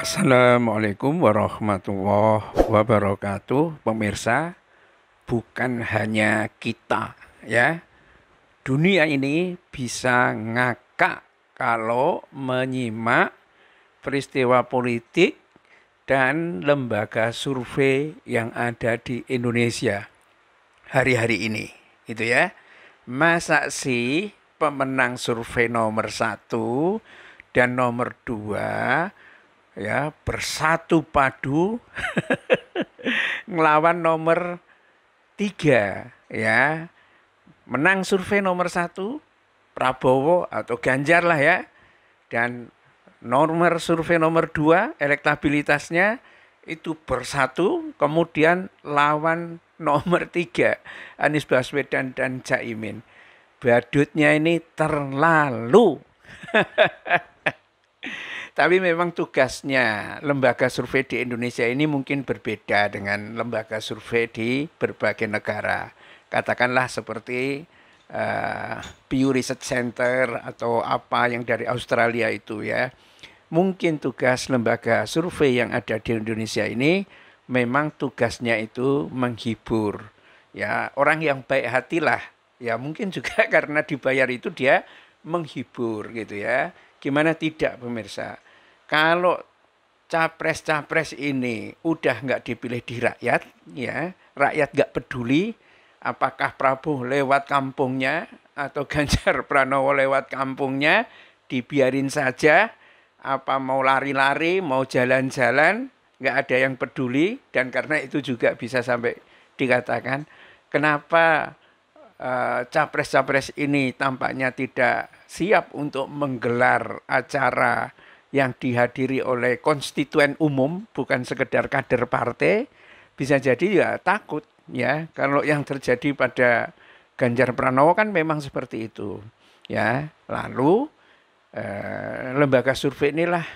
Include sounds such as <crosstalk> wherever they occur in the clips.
Assalamualaikum warahmatullahi wabarakatuh, pemirsa. Bukan hanya kita, ya. Dunia ini bisa ngakak kalau menyimak peristiwa politik dan lembaga survei yang ada di Indonesia hari-hari ini, gitu ya. Masa sih pemenang survei nomor satu dan nomor dua ya bersatu padu <laughs> ngelawan nomor tiga ya menang survei nomor satu Prabowo atau Ganjar lah ya dan nomor survei nomor dua elektabilitasnya itu bersatu kemudian lawan nomor tiga Anies Baswedan dan Caimin badutnya ini terlalu <laughs> Tapi memang tugasnya lembaga survei di Indonesia ini mungkin berbeda dengan lembaga survei di berbagai negara. Katakanlah seperti uh, Pew Research Center atau apa yang dari Australia itu ya. Mungkin tugas lembaga survei yang ada di Indonesia ini memang tugasnya itu menghibur. Ya, orang yang baik hatilah. Ya, mungkin juga <laughs> karena dibayar itu dia menghibur gitu ya Gimana tidak pemirsa? Kalau capres-capres ini udah nggak dipilih di rakyat, ya rakyat nggak peduli apakah Prabowo lewat kampungnya atau <laughs> Ganjar Pranowo lewat kampungnya, dibiarin saja. Apa mau lari-lari, mau jalan-jalan, nggak ada yang peduli dan karena itu juga bisa sampai dikatakan kenapa eh, capres-capres uh, ini tampaknya tidak siap untuk menggelar acara yang dihadiri oleh konstituen umum bukan sekedar kader partai bisa jadi ya takut ya kalau yang terjadi pada Ganjar Pranowo kan memang seperti itu ya lalu eh, lembaga survei inilah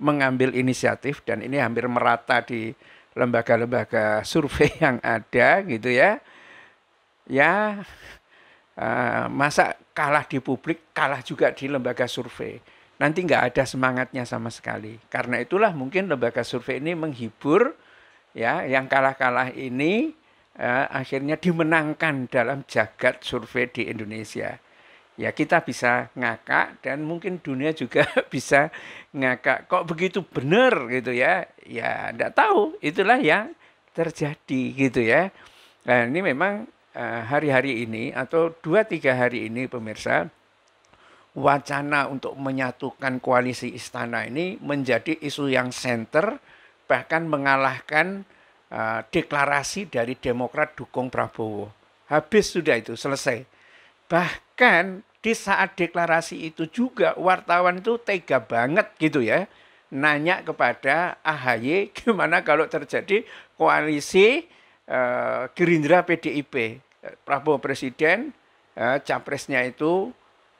mengambil inisiatif dan ini hampir merata di lembaga-lembaga survei <laughs> yang ada gitu ya ya uh, masa kalah di publik, kalah juga di lembaga survei. Nanti nggak ada semangatnya sama sekali. Karena itulah mungkin lembaga survei ini menghibur ya yang kalah-kalah ini uh, akhirnya dimenangkan dalam jagat survei di Indonesia. Ya kita bisa ngakak dan mungkin dunia juga <laughs> bisa ngakak. Kok begitu benar gitu ya? Ya enggak tahu, itulah yang terjadi gitu ya. Nah, ini memang Eh, hari-hari ini atau dua tiga hari ini pemirsa wacana untuk menyatukan koalisi istana ini menjadi isu yang center bahkan mengalahkan uh, deklarasi dari Demokrat dukung Prabowo. Habis sudah itu selesai. Bahkan di saat deklarasi itu juga wartawan itu tega banget gitu ya. Nanya kepada AHY <laughs> gimana kalau terjadi koalisi uh, Gerindra PDIP Eh, Prabowo presiden, eh, capresnya itu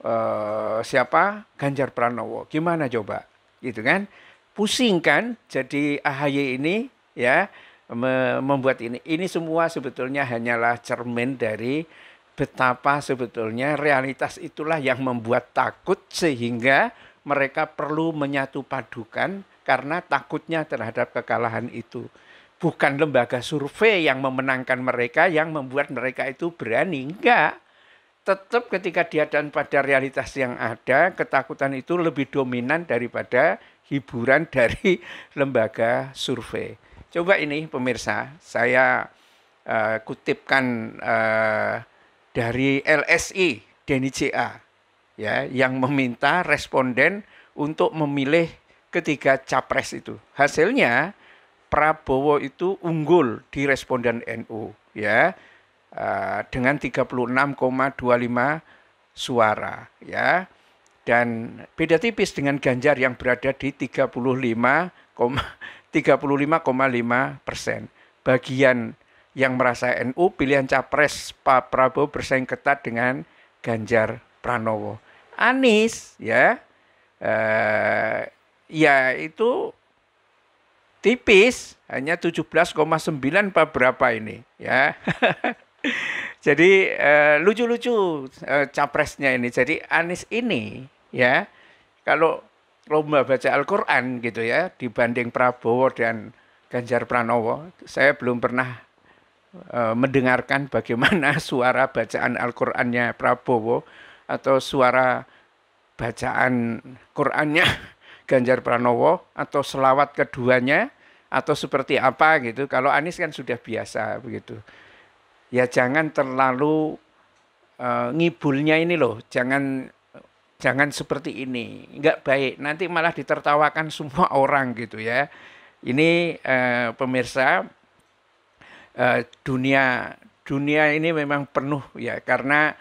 eh, siapa? Ganjar Pranowo. Gimana coba? Gitu kan? Pusing kan? Jadi AHY ini ya me membuat ini. Ini semua sebetulnya hanyalah cermin dari betapa sebetulnya realitas itulah yang membuat takut sehingga mereka perlu menyatu padukan karena takutnya terhadap kekalahan itu bukan lembaga survei yang memenangkan mereka yang membuat mereka itu berani. Enggak. Tetap ketika dihadapkan pada realitas yang ada, ketakutan itu lebih dominan daripada hiburan <laughs> dari lembaga survei. Coba ini pemirsa, saya uh, kutipkan uh, dari LSI Denny CA ya yang meminta responden untuk memilih ketiga capres itu. Hasilnya Prabowo itu unggul di responden NU ya eh, dengan 36,25 suara ya dan beda tipis dengan Ganjar yang berada di 35, 35,5 persen. Bagian yang merasa NU pilihan capres Pak Prabowo bersaing ketat dengan Ganjar Pranowo. Anies ya eh, ya itu tipis hanya 17,9 pak berapa ini ya. <laughs> Jadi eh, lucu-lucu e, e, capresnya ini. Jadi Anies ini ya kalau lomba baca Al-Qur'an gitu ya dibanding Prabowo dan Ganjar Pranowo, saya belum pernah e, mendengarkan bagaimana <laughs> suara bacaan Al-Qur'annya Prabowo atau suara bacaan Qur'annya <laughs> Ganjar Pranowo atau selawat keduanya atau seperti apa gitu. Kalau Anies kan sudah biasa begitu. Ya jangan terlalu uh, ngibulnya ini loh, jangan jangan seperti ini, Enggak baik. Nanti malah ditertawakan <laughs> semua orang gitu ya. Ini uh, pemirsa uh, dunia dunia ini memang penuh ya karena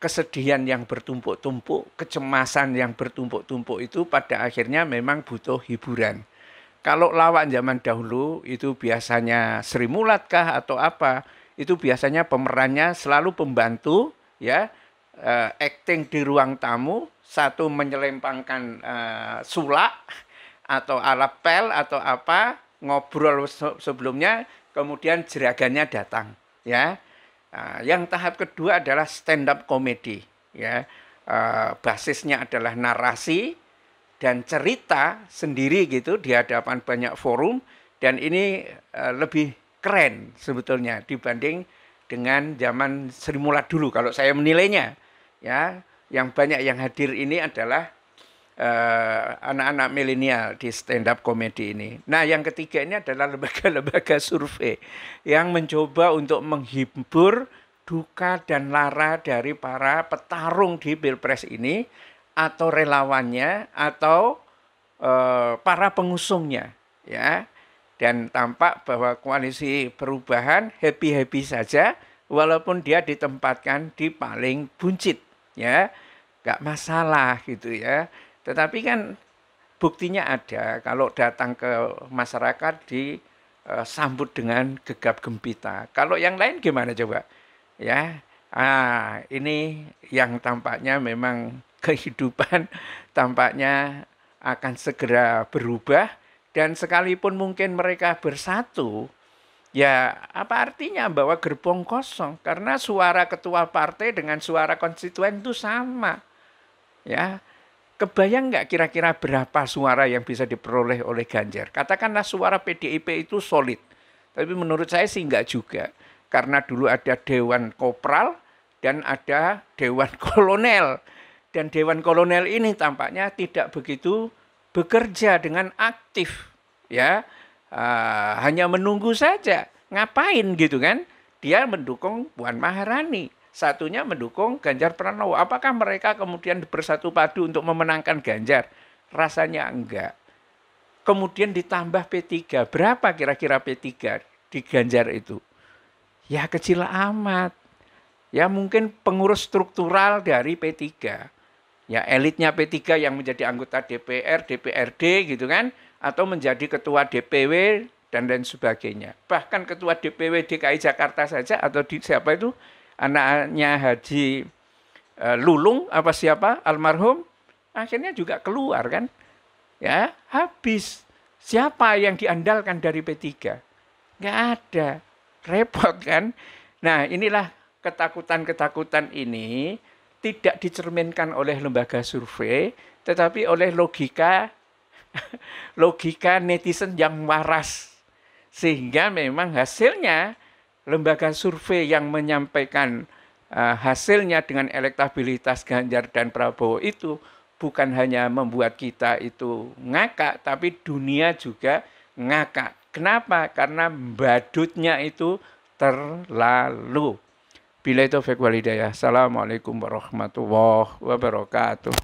kesedihan yang bertumpuk-tumpuk, kecemasan yang bertumpuk-tumpuk itu pada akhirnya memang butuh hiburan. Kalau lawak zaman dahulu itu biasanya Sri Mulat kah atau apa, itu biasanya pemerannya selalu pembantu ya uh, acting di ruang tamu, satu menyelempangkan uh, sulak atau alat pel atau apa, ngobrol sebelumnya, kemudian jeragannya datang ya. uh, yang tahap kedua adalah stand up comedy ya. Uh, basisnya adalah narasi dan cerita sendiri gitu di hadapan banyak forum dan ini eh, lebih keren sebetulnya dibanding dengan zaman Sri Mulat dulu kalau saya menilainya ya yang banyak yang hadir ini adalah eh, anak-anak uh, milenial di stand up komedi ini. Nah, yang ketiga ini adalah lembaga-lembaga survei yang mencoba untuk menghibur duka dan lara dari para petarung di Pilpres ini atau relawannya atau eh, para pengusungnya ya dan tampak bahwa koalisi perubahan happy-happy saja walaupun dia ditempatkan di paling buncit ya nggak masalah gitu ya tetapi kan buktinya ada kalau datang ke masyarakat disambut eh, dengan gegap gempita kalau yang lain gimana coba ya ah ini yang tampaknya memang kehidupan <laughs> tampaknya akan segera berubah dan sekalipun mungkin mereka bersatu ya apa artinya bahwa gerbong kosong karena suara ketua partai dengan suara konstituen itu sama ya kebayang nggak kira-kira berapa suara yang bisa diperoleh oleh Ganjar katakanlah suara PDIP itu solid tapi menurut saya sih nggak juga karena dulu ada Dewan Kopral dan ada Dewan <laughs> Kolonel dan Dewan Kolonel ini tampaknya tidak begitu bekerja dengan aktif ya uh, hanya menunggu saja ngapain gitu kan dia mendukung Puan Maharani satunya mendukung Ganjar Pranowo apakah mereka kemudian bersatu padu untuk memenangkan Ganjar rasanya enggak kemudian ditambah P3 berapa kira-kira P3 di Ganjar itu ya kecil amat ya mungkin pengurus struktural dari P3 ya elitnya P3 yang menjadi anggota DPR, DPRD gitu kan, atau menjadi ketua DPW dan lain sebagainya. Bahkan ketua DPW DKI Jakarta saja atau di, siapa itu anaknya Haji e, Lulung apa siapa almarhum akhirnya juga keluar kan. Ya, habis. Siapa yang diandalkan dari P3? Nggak ada. Repot kan? Nah, inilah ketakutan-ketakutan ini tidak dicerminkan oleh lembaga survei, tetapi oleh logika <laughs> logika netizen yang waras. Sehingga memang hasilnya lembaga survei yang menyampaikan eh, hasilnya dengan elektabilitas Ganjar dan Prabowo itu bukan hanya membuat kita itu ngakak, tapi dunia juga ngakak. Kenapa? Karena badutnya itu terlalu. Bila itu Fekual Assalamualaikum warahmatullahi wabarakatuh.